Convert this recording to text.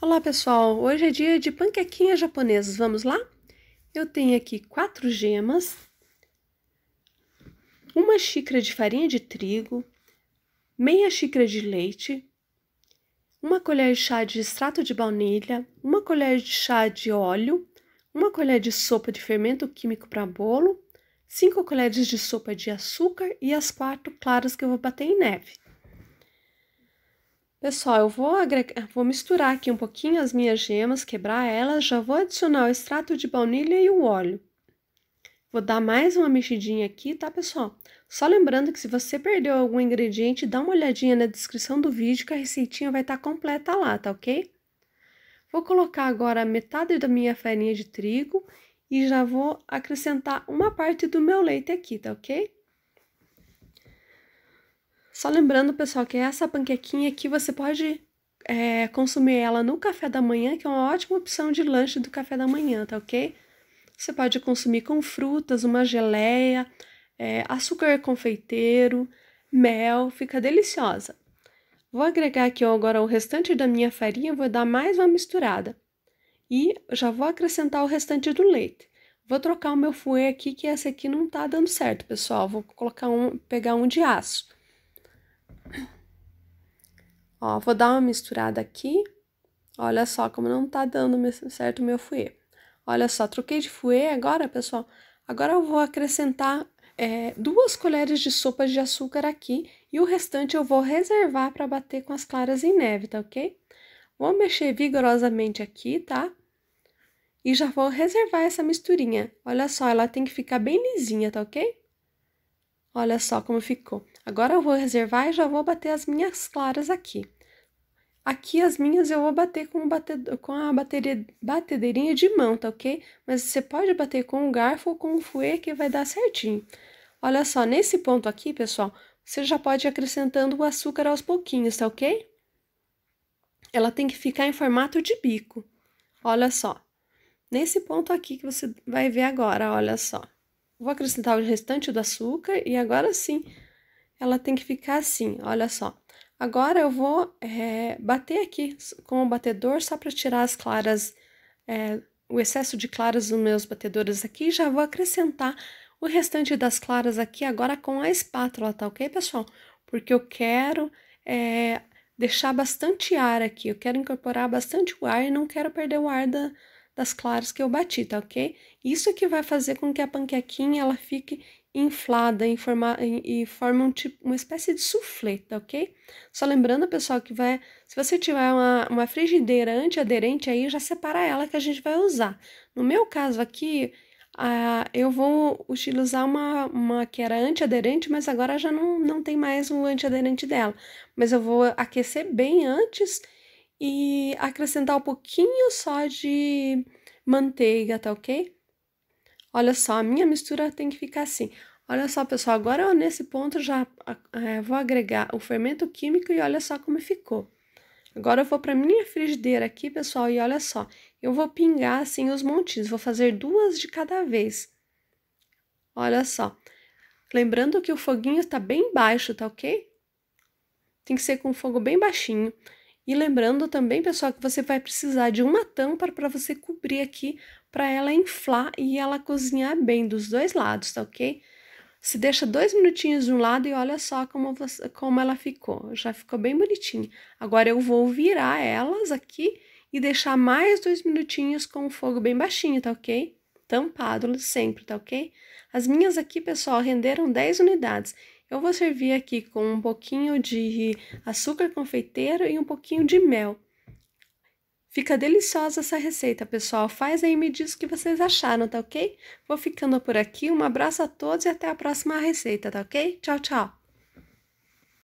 Olá pessoal, hoje é dia de panquequinhas japonesas, vamos lá? Eu tenho aqui quatro gemas, uma xícara de farinha de trigo, meia xícara de leite, uma colher de chá de extrato de baunilha, uma colher de chá de óleo, uma colher de sopa de fermento químico para bolo, cinco colheres de sopa de açúcar e as quatro claras que eu vou bater em neve. Pessoal, eu vou, agregar, eh, vou misturar aqui um pouquinho as minhas gemas, quebrar elas, já vou adicionar o extrato de baunilha e o óleo. Vou dar mais uma mexidinha aqui, tá, pessoal? Só lembrando que se você perdeu algum ingrediente, dá uma olhadinha na descrição do vídeo que a receitinha vai estar tá completa lá, tá ok? Vou colocar agora metade da minha farinha de trigo e já vou acrescentar uma parte do meu leite aqui, tá ok? Só lembrando, pessoal, que essa panquequinha aqui você pode é, consumir ela no café da manhã, que é uma ótima opção de lanche do café da manhã, tá ok? Você pode consumir com frutas, uma geleia, é, açúcar confeiteiro, mel, fica deliciosa. Vou agregar aqui ó, agora o restante da minha farinha, vou dar mais uma misturada. E já vou acrescentar o restante do leite. Vou trocar o meu fouet aqui, que esse aqui não tá dando certo, pessoal. Vou colocar um, pegar um de aço. Ó, vou dar uma misturada aqui. Olha só como não tá dando certo o meu fouet. Olha só, troquei de fouet agora, pessoal. Agora eu vou acrescentar é, duas colheres de sopa de açúcar aqui e o restante eu vou reservar para bater com as claras em neve, tá ok? Vou mexer vigorosamente aqui, tá? E já vou reservar essa misturinha. Olha só, ela tem que ficar bem lisinha, tá ok? Olha só como ficou. Agora eu vou reservar e já vou bater as minhas claras aqui. Aqui as minhas eu vou bater com, bate, com a bateria, batedeirinha de mão, tá ok? Mas você pode bater com o garfo ou com o fouet que vai dar certinho. Olha só, nesse ponto aqui, pessoal, você já pode ir acrescentando o açúcar aos pouquinhos, tá ok? Ela tem que ficar em formato de bico. Olha só, nesse ponto aqui que você vai ver agora, olha só. Vou acrescentar o restante do açúcar e agora sim, ela tem que ficar assim, olha só. Agora eu vou é, bater aqui com o batedor só para tirar as claras, é, o excesso de claras dos meus batedores aqui. Já vou acrescentar o restante das claras aqui agora com a espátula, tá ok, pessoal? Porque eu quero é, deixar bastante ar aqui, eu quero incorporar bastante o ar e não quero perder o ar da, das claras que eu bati, tá ok? Isso que vai fazer com que a panquequinha ela fique inflada e, forma, e forma um tipo, uma espécie de soufflé, tá ok? Só lembrando, pessoal, que vai, se você tiver uma, uma frigideira antiaderente aí, já separa ela que a gente vai usar. No meu caso aqui, ah, eu vou utilizar uma, uma que era antiaderente, mas agora já não, não tem mais o antiaderente dela. Mas eu vou aquecer bem antes e acrescentar um pouquinho só de manteiga, tá ok? Olha só, a minha mistura tem que ficar assim. Olha só, pessoal, agora eu, nesse ponto já é, vou agregar o fermento químico e olha só como ficou. Agora eu vou para minha frigideira aqui, pessoal, e olha só, eu vou pingar assim os montinhos, vou fazer duas de cada vez. Olha só, lembrando que o foguinho está bem baixo, tá ok? Tem que ser com fogo bem baixinho. E lembrando também, pessoal, que você vai precisar de uma tampa para você cobrir aqui, para ela inflar e ela cozinhar bem dos dois lados, tá ok? Se deixa dois minutinhos de um lado e olha só como, você, como ela ficou. Já ficou bem bonitinha. Agora eu vou virar elas aqui e deixar mais dois minutinhos com o fogo bem baixinho, tá ok? Tampado sempre, tá ok? As minhas aqui, pessoal, renderam 10 unidades. Eu vou servir aqui com um pouquinho de açúcar confeiteiro e um pouquinho de mel. Fica deliciosa essa receita, pessoal. Faz aí e me diz o que vocês acharam, tá ok? Vou ficando por aqui. Um abraço a todos e até a próxima receita, tá ok? Tchau, tchau!